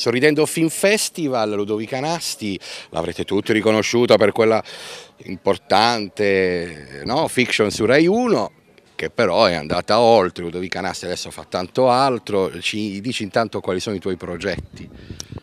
Sorridendo Film Festival, Ludovica Nasti, l'avrete tutti riconosciuta per quella importante no? fiction su Rai 1, che però è andata oltre, Ludovica Nasti adesso fa tanto altro, ci dici intanto quali sono i tuoi progetti?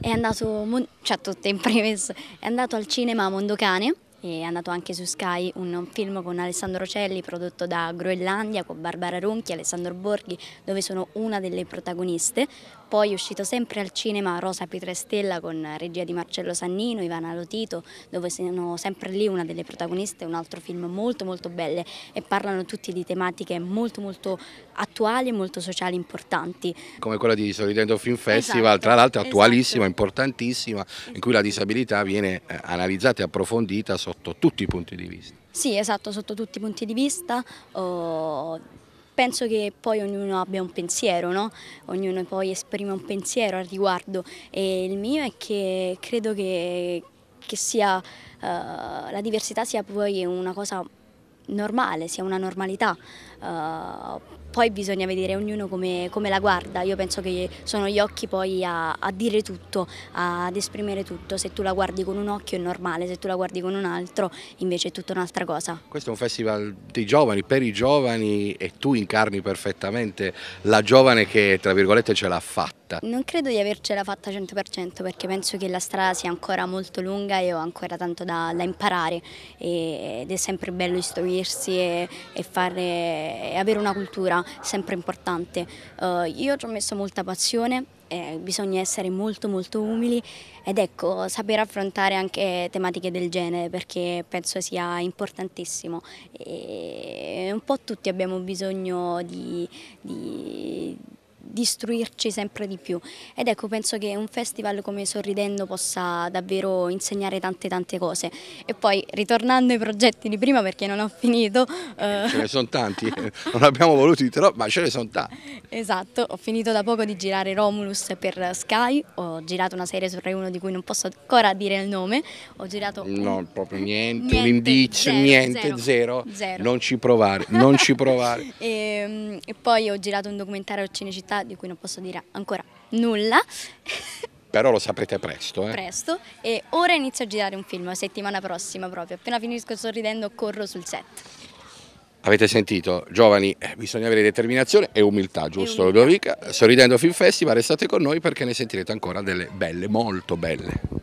È andato, cioè tutte in primis, è andato al cinema a Mondocane, è andato anche su Sky un film con Alessandro Celli prodotto da Groenlandia con Barbara Ronchi e Alessandro Borghi dove sono una delle protagoniste. Poi è uscito sempre al cinema Rosa Pietrestella con regia di Marcello Sannino, Ivana Lotito, dove sono sempre lì una delle protagoniste, un altro film molto molto belle e parlano tutti di tematiche molto molto attuali e molto sociali importanti. Come quella di Solidendo Film esatto, Festival, esatto, tra l'altro attualissima, esatto. importantissima, in cui la disabilità viene eh, analizzata e approfondita sotto tutti i punti di vista. Sì, esatto, sotto tutti i punti di vista. Oh, penso che poi ognuno abbia un pensiero, no? ognuno poi esprime un pensiero al riguardo e il mio è che credo che, che sia, uh, la diversità sia poi una cosa normale, sia una normalità. Uh, poi bisogna vedere ognuno come, come, la guarda, io penso che sono gli occhi poi a, a, dire tutto, ad esprimere tutto, se tu la guardi con un occhio è normale, se tu la guardi con un altro invece è tutta un'altra cosa. Questo è un festival dei giovani, per i giovani e tu incarni perfettamente la giovane che tra virgolette ce l'ha fatta. Non credo di avercela fatta 100% perché penso che la strada sia ancora molto lunga e ho ancora tanto da, da imparare e, ed è sempre bello istruirsi e, e, fare, e avere una cultura sempre importante. Uh, io ci ho messo molta passione, eh, bisogna essere molto molto umili ed ecco, saper affrontare anche tematiche del genere perché penso sia importantissimo. E un po' tutti abbiamo bisogno di, di distruirci sempre di più ed ecco penso che un festival come Sorridendo possa davvero insegnare tante tante cose e poi ritornando ai progetti di prima perché non ho finito eh, eh ce ne sono tanti, non abbiamo voluti però ma ce ne sono tanti esatto, ho finito da poco di girare Romulus per Sky, ho girato una serie su Rai 1 di cui non posso ancora dire il nome ho girato no proprio niente, niente un indizio, zero, niente, zero, zero. zero, non ci provare non ci provare e, mm, e poi ho girato un documentario a Cinecittà scelta di cui non posso dire ancora nulla. Però lo saprete presto. Eh? Presto. E ora inizio a girare un film, settimana prossima proprio. Appena finisco sorridendo corro sul set. Avete sentito, giovani, eh, bisogna avere determinazione e umiltà, giusto Ludovica? Sorridendo Film Festival, restate con noi perché ne sentirete ancora delle belle, molto belle.